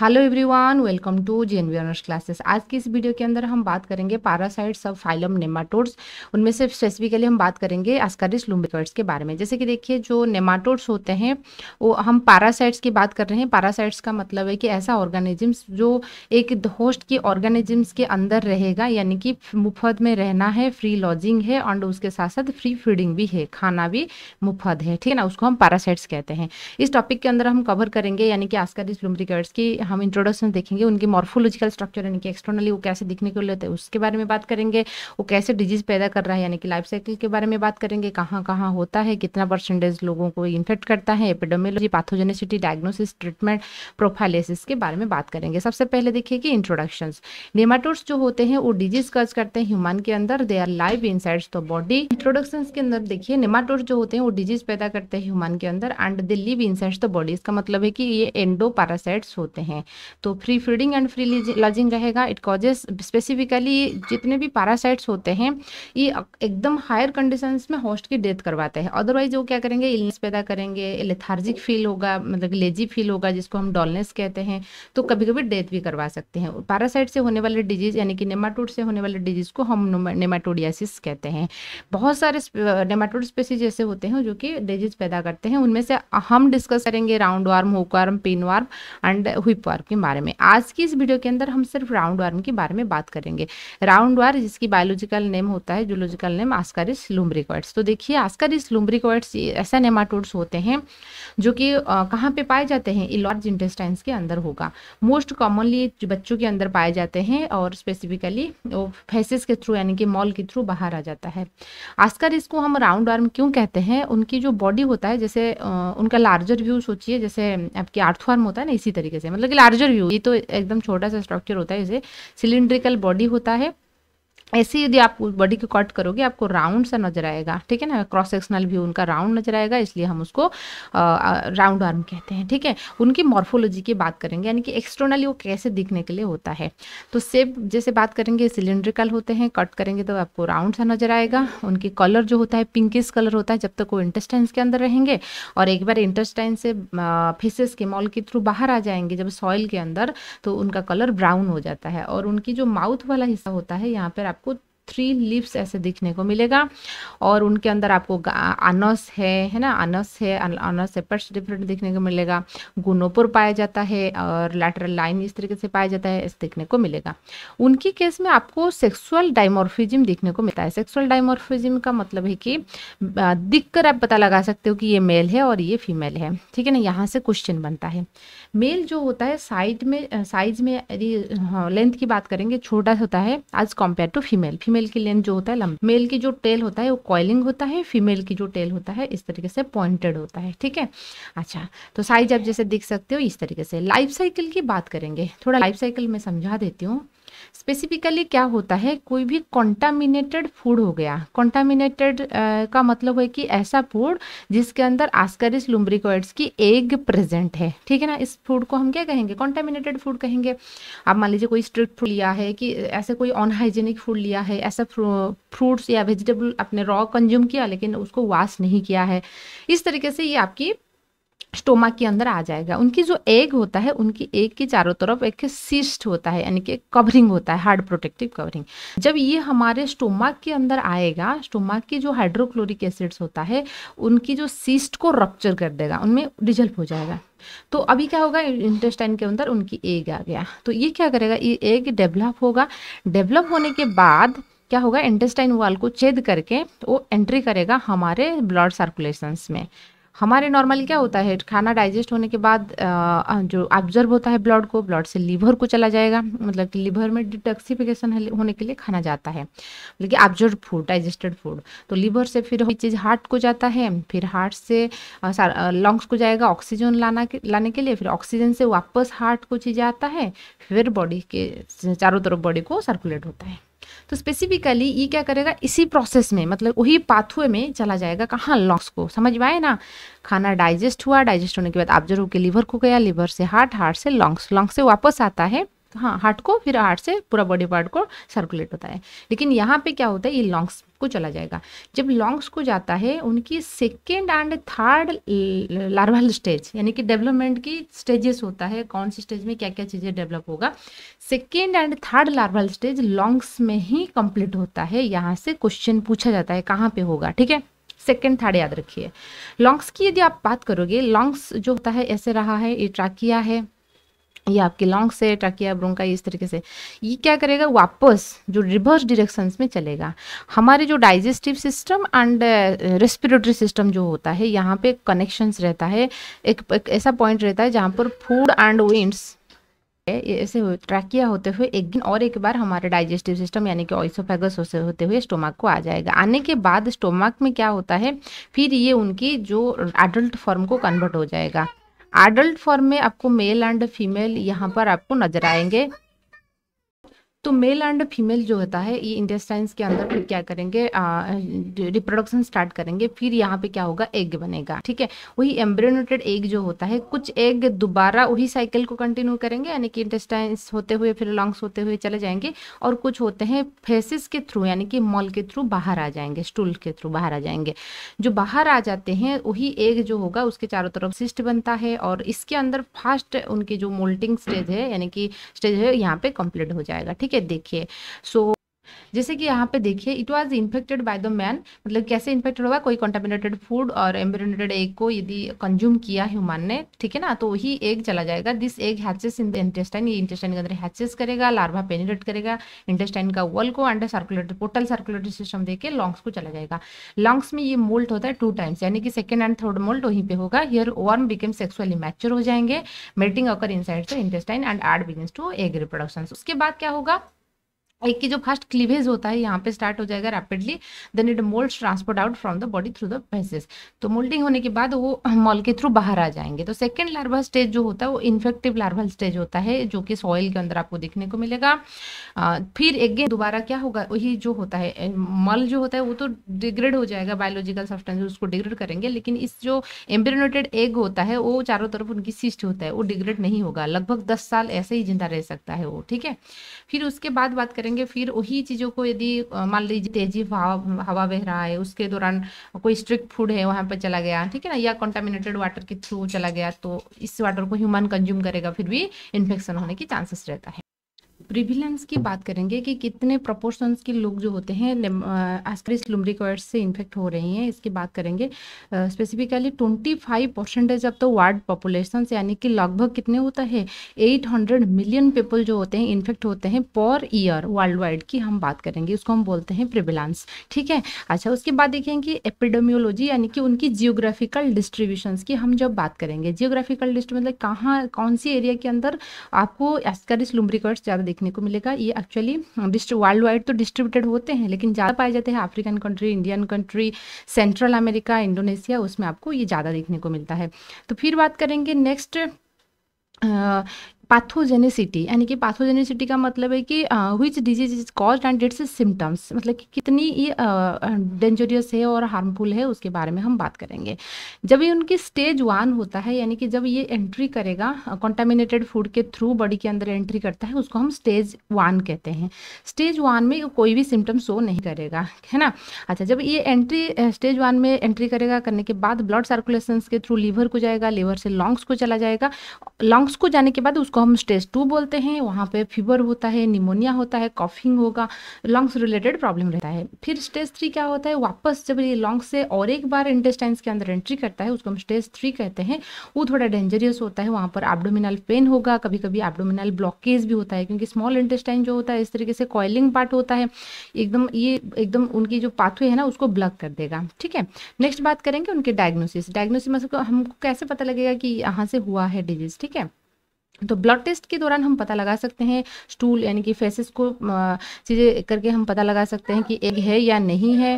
hello everyone welcome to J N V classes आज की इस वीडियो के अंदर हम बात करेंगे पैरासाइट सब फाइलम नेमाटोड्स उनमें से स्पेसिफिकली हम बात करेंगे अस्करिस लुम्बिकर्स के बारे में जैसे कि देखिए जो नेमाटोड्स होते हैं वो हम पैरासाइट्स की बात कर रहे हैं पैरासाइट्स का मतलब है कि ऐसा ऑर्गेनिजम्स जो एक होस्ट के ऑर्गेनिजम्स के अंदर रहेगा यानी कि मुफ्त में रहना है फ्री लॉजिंग है और उसके साथ साथ फ्री फीडिंग भी है खाना भी मुफ्त है ठीक है ना उसको हम पैरासाइट्स कहते हैं इस टॉपिक के अंदर हम कवर करेंगे यानी कि आस्करिस लुम्बिकर्स की हम इंट्रोडक्शन देखेंगे उनकी मॉर्फोलॉजिकल स्ट्रक्चर यानी कि एक्सटर्नली वो कैसे दिखने को लेते हैं उसके बारे में बात करेंगे वो कैसे डिजीज़ पैदा कर रहा है यानी कि लाइफ साइकिल के बारे में बात करेंगे कहाँ कहाँ होता है कितना परसेंटेज लोगों को इन्फेक्ट करता है एपिडोमियोलॉजी पाथोजेनेसिटी डायग्नोसिस ट्रीटमेंट प्रोफाइलिसिस के बारे में बात करेंगे सबसे पहले देखिए कि इंट्रोडक्शन नेमाटोड्स जो होते हैं वो डिजीज कर्ज करते हैं ह्यूमन के अंदर they are live sides the body introduction के अंदर देखिए नेमाटोड्स जो होते हैं वो डिजीज पैदा करते हैं ह्यूमन के अंदर and they live insides the body इसका मतलब है कि ये एंडो पैरासाइट्स होते हैं हैं तो free feeding and free lodging रहेगा इट कॉजेस स्पेसिफिकली जितने भी पैरासाइट्स होते हैं ये एकदम हायर कंडीशन में होस्ट की डेथ करवाते हैं अदरवाइज वो क्या करेंगे इलनेस पैदा करेंगे लेथार्जिक फील होगा मतलब लेजी फील होगा जिसको हम डॉलनेस कहते हैं तो कभी कभी डेथ भी करवा सकते हैं पैरासाइट से होने वाले डिजीज यानी कि नेमाटोड से होने वाले डिजीज को हम नेमाटोडियासिस कहते हैं बहुत सारे नेमाटोड स्पेसीज ऐसे होते हैं जो कि डिजीज पैदा करते हैं उनमें से हम डिस्कस करेंगे round worm hook pin worm and whip worm के बारे में आज की इस वीडियो के अंदर हम सिर्फ राउंड वर्म के बारे में बात करेंगे राउंड वार जिसकी बायोलॉजिकल नेम होता है जूलॉजिकल नेम आस्कारिस लुम्ब्रिकॉइड्स तो देखिए आस्कारिस लुम्ब्रिकॉइड्स ऐसा नेमाटोड्स होते हैं जो कि कहाँ पे पाए जाते हैं इलार्ज इंटेस्टाइन्स के अंदर होगा मोस्ट कॉमनली बच्चों के अंदर पाए जाते हैं और स्पेसिफिकली वो फेसेस के थ्रू यानी कि मॉल के थ्रू बाहर आ जाता है आस्कर इसको हम राउंड आर्म क्यों कहते हैं उनकी जो बॉडी होता है जैसे उनका लार्जर व्यू सोचिए जैसे आपकी आर्थवार्म होता है ना इसी तरीके से मतलब एक लार्जर व्यू ये तो एकदम छोटा सा स्ट्रक्चर होता है इसे सिलिंड्रिकल बॉडी होता है ऐसे यदि आप बॉडी को कट करोगे आपको राउंड सा नजर आएगा ठीक है ना क्रॉस सेक्शनल व्यू उनका राउंड नजर आएगा इसलिए हम उसको राउंड आर्म कहते हैं ठीक है उनकी मॉर्फोलॉजी की बात करेंगे यानी कि एक्सटर्नली वो कैसे दिखने के लिए होता है तो सेब जैसे बात करेंगे सिलेंड्रिकल होते हैं कट करेंगे तो आपको राउंड सा नजर आएगा उनकी कलर जो होता है पिंकिस कलर होता है जब तक वो इंटेस्टाइन्स के अंदर रहेंगे और एक बार इंटेस्टाइन से फिसेस के मॉल के थ्रू बाहर आ जाएंगे जब सॉइल के अंदर तो उनका कलर ब्राउन हो जाता है और उनकी जो माउथ वाला हिस्सा होता है यहाँ पर आप făcut थ्री लिप्स ऐसे दिखने को मिलेगा और उनके अंदर आपको अनस है है ना अनस है अनस सेपरेट डिफरेंट दिखने को मिलेगा गुनोपुर पाया जाता है और लैटरल लाइन इस तरीके से पाया जाता है ऐसे दिखने को मिलेगा उनकी केस में आपको सेक्सुअल डाइमोर्फिज्म दिखने को मिलता है सेक्सुअल डाइमोर्फिज्म का मतलब है कि दिख कर आप पता लगा सकते हो कि ये मेल है और ये फीमेल है ठीक है ना यहाँ से क्वेश्चन बनता है मेल जो होता है साइज में साइज में लेंथ हाँ, की बात करेंगे छोटा होता है as compare to female female male की लेंथ जो होता है लंबा मेल की जो टेल होता है वो कॉइलिंग होता है फीमेल की जो टेल होता है इस तरीके से पॉइंटेड होता है ठीक है अच्छा तो साइज आप जैसे देख सकते हो इस तरीके से लाइफ साइकिल की बात करेंगे थोड़ा लाइफ साइकिल में समझा देती हूँ स्पेसिफिकली क्या होता है कोई भी कॉन्टामिनेटेड फूड हो गया कॉन्टामिनेटेड का मतलब है कि ऐसा फूड जिसके अंदर आस्करिस लुम्ब्रिकॉइड्स की एग प्रेजेंट है ठीक है ना इस फूड को हम क्या कहेंगे कॉन्टामिनेटेड फूड कहेंगे आप मान लीजिए कोई स्ट्रिक्ट फूड लिया है कि ऐसे कोई अनहाइजेनिक फूड लिया है ऐसा फ्रूट्स या वेजिटेबल आपने रॉ कंज्यूम किया लेकिन उसको वाश नहीं किया है इस तरीके से ये आपकी स्टोमा के अंदर आ जाएगा उनकी जो एग होता है उनकी एग के चारों तरफ एक सिस्ट होता है यानी कि कवरिंग होता है हार्ड प्रोटेक्टिव कवरिंग जब ये हमारे स्टोमा के अंदर आएगा स्टोमा की जो हाइड्रोक्लोरिक एसिड्स होता है उनकी जो सिस्ट को रप्चर कर देगा उनमें डिजल्व हो जाएगा तो अभी क्या होगा इंटेस्टाइन के अंदर उनकी एग आ गया तो ये क्या करेगा ये एग डेवलप होगा डेवलप होने के बाद क्या होगा इंटेस्टाइन वाल को छेद करके वो एंट्री करेगा हमारे ब्लड सर्कुलेशंस में हमारे नॉर्मल क्या होता है खाना डाइजेस्ट होने के बाद जो ऑब्जर्व होता है ब्लड को ब्लड से लीवर को चला जाएगा मतलब कि लीवर में डिटॉक्सिफिकेशन होने के लिए खाना जाता है मतलब कि ऑब्जर्व फूड डाइजेस्टेड फूड तो लीवर से फिर हर चीज़ हार्ट को जाता है फिर हार्ट से लंग्स को जाएगा ऑक्सीजन लाना के, लाने के लिए फिर ऑक्सीजन से वापस हार्ट को चीज़ आता है फिर बॉडी के चारों तरफ बॉडी को सर्कुलेट होता है तो स्पेसिफिकली ये क्या करेगा इसी प्रोसेस में मतलब वही पाथवे में चला जाएगा कहाँ लॉन्ग्स को समझ में आए ना खाना डाइजेस्ट हुआ डाइजेस्ट होने के बाद आप जरूर के लीवर को गया लीवर से हार्ट हार्ट से लॉन्ग्स लॉन्ग से वापस आता है हाँ हार्ट को फिर हार्ट से पूरा बॉडी पार्ट को सर्कुलेट होता है लेकिन यहाँ पे क्या होता है ये लॉन्ग्स को चला जाएगा जब लॉन्ग्स को जाता है उनकी second and third larval stage यानी कि डेवलपमेंट की स्टेजेस होता है कौन सी स्टेज में क्या क्या चीज़ें डेवलप होगा second and third larval stage lungs में ही कंप्लीट होता है यहाँ से क्वेश्चन पूछा जाता है कहाँ पर होगा ठीक है सेकेंड थर्ड याद रखिए लॉन्ग्स की यदि आप बात करोगे लॉन्ग्स जो होता है ऐसे रहा है ये ट्राकिया है ये आपकी लॉन्ग से ट्रकिया ब्रोंका इस तरीके से ये क्या करेगा वापस जो रिवर्स डिरेक्शन में चलेगा हमारे जो digestive system and respiratory system जो होता है यहाँ पे कनेक्शंस रहता है एक, एक ऐसा पॉइंट रहता है जहाँ पर फूड एंड विंड्स ऐसे ट्रैकिया होते हुए एक दिन और एक बार हमारे डाइजेस्टिव सिस्टम यानी कि ऑइसोफेगस होते हुए स्टोमक को आ जाएगा आने के बाद स्टोमक में क्या होता है फिर ये उनकी जो एडल्ट फॉर्म को कन्वर्ट हो जाएगा एडल्ट फॉर्म में आपको मेल एंड फीमेल यहाँ पर आपको नजर आएंगे तो मेल एंड फीमेल जो होता है ये इंटेस्टाइंस के अंदर फिर क्या करेंगे रिप्रोडक्शन स्टार्ट करेंगे फिर यहाँ पे क्या होगा एग बनेगा ठीक है वही एम्ब्रियोनेटेड एग जो होता है कुछ एग दोबारा वही साइकिल को कंटिन्यू करेंगे यानी कि इंटेस्टाइंस होते हुए फिर लंग्स होते हुए चले जाएंगे और कुछ होते हैं फेसिस के थ्रू यानी कि मॉल के थ्रू बाहर आ जाएंगे स्टूल के थ्रू बाहर आ जाएंगे जो बाहर आ जाते हैं वही एग जो होगा उसके चारों तरफ सिस्ट बनता है और इसके अंदर फास्ट उनकी जो मोल्टिंग स्टेज है यानी कि स्टेज है यहाँ पे कंप्लीट हो जाएगा ठीक है ठीक है देखिए सो so, जैसे कि यहाँ पे देखिए it was infected by the man मतलब कैसे इन्फेक्टेड होगा कोई कंटामिनेटेड फूड और एम्बरेटेड एग को यदि कंज्यूम किया ह्यूमन ने ठीक है ना तो वही एग चला जाएगा this egg hatches in the intestine ये इंटेस्टाइन के अंदर हैचेस करेगा लार्वा पेनिरेट करेगा इंटेस्टाइन का वॉल को under circulatory portal circulatory system के लॉन्ग्स को चला जाएगा लॉन्ग्स में ये मोल्ट होता है टू टाइम्स यानी कि सेकेंड एंड थर्ड मोल्ट वहीं पर होगा here worm became sexually mature हो जाएंगे melting occur side the intestine and art begin to egg reproduction उसके बाद क्या होगा एक की जो फर्स्ट क्लीवेज होता है यहाँ पे स्टार्ट हो जाएगा rapidly then it mould transport out from the body through the faeces तो मोल्डिंग होने के बाद वो मॉल के थ्रू बाहर आ जाएंगे तो सेकेंड लार्वल स्टेज जो होता है वो इन्फेक्टिव लार्वल स्टेज होता है जो कि सॉइल के अंदर आपको देखने को मिलेगा फिर एक दोबारा क्या होगा वही जो होता है मल जो होता है वो तो डिग्रेड हो जाएगा बायोलॉजिकल सब्सटेंस उसको डिग्रेड करेंगे लेकिन इस जो एम्ब्रियोनेटेड एग होता है वो चारों तरफ उनकी सिस्ट होता है वो डिग्रेड नहीं होगा लगभग दस साल ऐसे ही जिंदा रह सकता है वो ठीक है फिर उसके बाद बात करें करेंगे फिर वही चीज़ों को यदि मान लीजिए तेजी हवा हवा बह रहा है उसके दौरान कोई स्ट्रिक्ट फूड है वहाँ पर चला गया ठीक है ना या कॉन्टामिनेटेड वाटर के थ्रू चला गया तो इस वाटर को ह्यूमन कंज्यूम करेगा फिर भी इन्फेक्शन होने की चांसेस रहता है प्रिविलेंस की बात करेंगे कि कितने प्रपोर्शंस के लोग जो होते हैं एस्क्रिस लुम्ब्रिकॉइड से इन्फेक्ट हो रही हैं इसकी बात करेंगे specifically twenty five percentage of the world population यानी कि लगभग कितने होता है एट हंड्रेड मिलियन पीपल जो होते हैं इन्फेक्ट होते हैं पर ईयर वर्ल्ड वाइड की हम बात करेंगे उसको हम बोलते हैं प्रिविलेंस ठीक है अच्छा उसके बाद देखेंगे एपिडेमियोलॉजी यानी कि उनकी जियोग्राफिकल डिस्ट्रीब्यूशन की हम जब बात करेंगे जियोग्राफिकल डिस्ट्री मतलब कहाँ कौन सी एरिया के अंदर आपको एस्करिस लुम्ब्रिकॉइड्स ज़्यादा देखने को मिलेगा ये एक्चुअली वर्ल्ड वाइड तो डिस्ट्रीब्यूटेड होते हैं लेकिन ज़्यादा पाए जाते हैं African country Indian country central America Indonesia उसमें आपको ये ज़्यादा देखने को मिलता है तो फिर बात करेंगे नेक्स्ट पैथोजेनिसिटी यानी कि पैथोजेनिसिटी का मतलब है कि which disease is cause and its symptoms मतलब कि कितनी ये डेंजरियस है और हार्मफुल है उसके बारे में हम बात करेंगे जब ये उनकी स्टेज वन होता है यानी कि जब ये एंट्री करेगा कॉन्टामिनेटेड फूड के थ्रू बॉडी के अंदर एंट्री करता है उसको हम स्टेज वन कहते हैं स्टेज वन में कोई भी सिम्टम शो नहीं करेगा है ना अच्छा जब ये एंट्री स्टेज वन में एंट्री करेगा करने के बाद ब्लड सर्कुलेशन के थ्रू लीवर को जाएगा लीवर से लॉन्ग्स को चला जाएगा लॉन्ग्स को जाने के बाद उसको उसको हम स्टेज टू बोलते हैं वहाँ पे फीवर होता है निमोनिया होता है कॉफिंग होगा लंग्स रिलेटेड प्रॉब्लम रहता है फिर स्टेज थ्री क्या होता है वापस जब ये लंग्स से और एक बार इंटेस्टाइन्स के अंदर एंट्री करता है उसको हम स्टेज थ्री कहते हैं वो थोड़ा डेंजरियस होता है वहाँ पर एबडोमिनल पेन होगा कभी कभी एबडोमिनल ब्लॉकेज भी होता है क्योंकि स्मॉल इंटेस्टाइन जो होता है इस तरीके से कॉयलिंग पार्ट होता है एकदम ये एकदम उनकी जो पाथवे है ना उसको ब्लॉक कर देगा ठीक है नेक्स्ट बात करेंगे उनके डायग्नोसिस डायग्नोसिस मतलब हमको कैसे पता लगेगा कि यहाँ से हुआ है डिजीज ठीक है तो ब्लड टेस्ट के दौरान हम पता लगा सकते हैं स्टूल यानी कि फेसिस को चीज़ें करके हम पता लगा सकते हैं कि एग है या नहीं है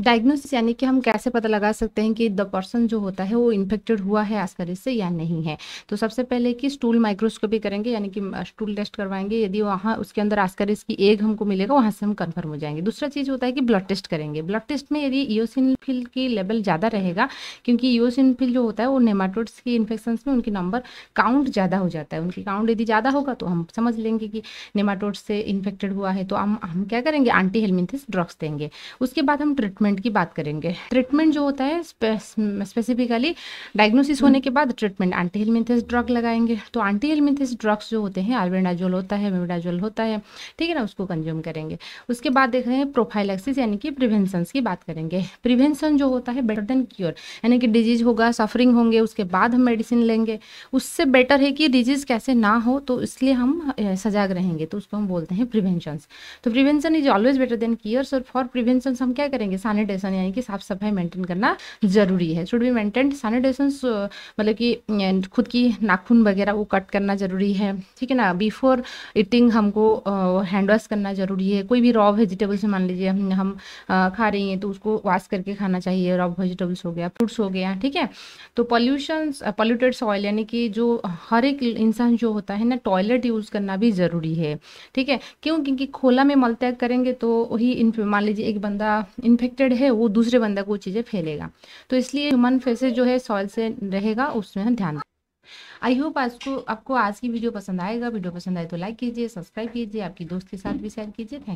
डायग्नोसिस यानी कि हम कैसे पता लगा सकते हैं कि द पर्सन जो होता है वो इन्फेक्टेड हुआ है एस्करिस से या नहीं है तो सबसे पहले कि स्टूल माइक्रोस्कोपी करेंगे यानी कि स्टूल टेस्ट करवाएंगे यदि वहाँ उसके अंदर एस्करिस की एग हमको मिलेगा वहाँ से हम कन्फर्म हो जाएंगे दूसरा चीज़ होता है कि ब्लड टेस्ट करेंगे ब्लड टेस्ट में यदि ईओसिनफिल की लेवल ज़्यादा रहेगा क्योंकि ईओसिनफिल जो होता है वो नेमाटोड्स की इन्फेक्शन में उनकी नंबर काउंट ज़्यादा हो जाता है उनकी काउंट यदि ज़्यादा होगा तो हम समझ लेंगे कि नेमाटोड्स से इन्फेक्टेड हुआ है तो हम हम क्या करेंगे एंटी हेलमिथिस ड्रग्स देंगे उसके बाद हम ट्रीटमेंट ट्रीटमेंट की बात करेंगे ट्रीटमेंट जो होता है स्पेसिफिकली डायग्नोसिस होने के बाद ट्रीटमेंट एंटी हेलमिथेस ड्रग लगाएंगे तो एंटी हेलमिथेस ड्रग्स जो होते हैं आर्वेडाजोल होता है मेविडाजोल होता है ठीक है ना उसको कंज्यूम करेंगे उसके बाद देख रहे हैं प्रोफाइलेक्सिस यानी कि प्रिवेंशन की बात करेंगे प्रिवेंशन जो होता है बेटर देन क्योर यानी कि डिजीज होगा सफरिंग होंगे उसके बाद हम मेडिसिन लेंगे उससे बेटर है कि डिजीज कैसे ना हो तो इसलिए हम सजाग रहेंगे तो उसको हम बोलते हैं प्रिवेंशन तो prevention is always better than cures और फॉर प्रिवेंशन हम क्या करेंगे सैनिटेशन यानी कि साफ सफाई मेंटेन करना जरूरी है शुड बी मेंटेन सैनिटेशन मतलब कि खुद की नाखून वगैरह वो कट करना जरूरी है ठीक है ना बिफोर ईटिंग हमको हैंड वॉश करना जरूरी है कोई भी रॉ वेजिटेबल्स मान लीजिए हम हम खा रही हैं तो उसको वॉश करके खाना चाहिए रॉ वेजिटेबल्स हो गया फ्रूट्स हो गया ठीक है तो पॉल्यूशन पॉल्यूटेड सॉइल यानी कि जो हर एक इंसान जो होता है ना टॉयलेट यूज़ करना भी ज़रूरी है ठीक है क्यों क्योंकि खोला में मलत्याग करेंगे तो वही मान लीजिए एक बंदा इन्फेक्टेड कनेक्टेड है वो दूसरे बंदा को चीज़ें फैलेगा तो इसलिए ह्यूमन फेसेस जो है सॉइल से रहेगा उसमें ध्यान आई होप आज को आपको आज की वीडियो पसंद आएगा वीडियो पसंद आए तो लाइक कीजिए सब्सक्राइब कीजिए आपकी दोस्त के साथ भी शेयर कीजिए थैंक